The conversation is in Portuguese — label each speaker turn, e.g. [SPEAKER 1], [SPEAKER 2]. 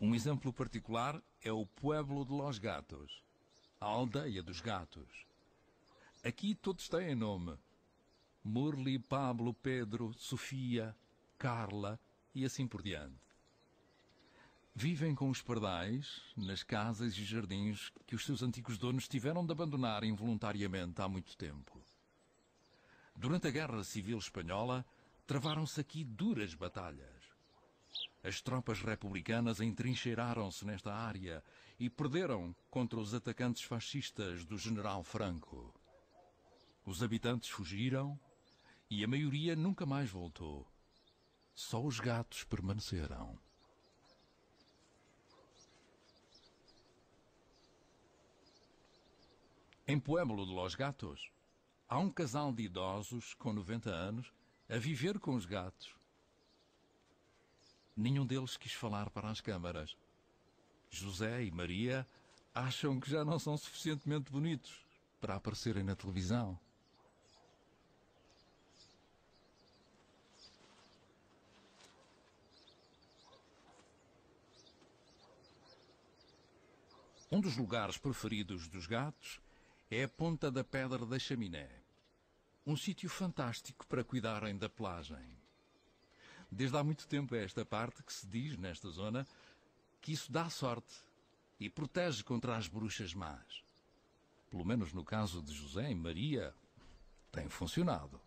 [SPEAKER 1] Um exemplo particular é o Pueblo de Los Gatos, a aldeia dos gatos. Aqui todos têm nome. Murli, Pablo, Pedro, Sofia, Carla e assim por diante. Vivem com os pardais, nas casas e jardins que os seus antigos donos tiveram de abandonar involuntariamente há muito tempo. Durante a Guerra Civil Espanhola, travaram-se aqui duras batalhas. As tropas republicanas entrincheiraram-se nesta área e perderam contra os atacantes fascistas do general Franco. Os habitantes fugiram e a maioria nunca mais voltou. Só os gatos permaneceram. Em Pueblo de Los Gatos, há um casal de idosos com 90 anos a viver com os gatos. Nenhum deles quis falar para as câmaras. José e Maria acham que já não são suficientemente bonitos para aparecerem na televisão. Um dos lugares preferidos dos gatos é a ponta da pedra da chaminé. Um sítio fantástico para cuidarem da pelagem. Desde há muito tempo é esta parte que se diz, nesta zona, que isso dá sorte e protege contra as bruxas más. Pelo menos no caso de José e Maria, tem funcionado.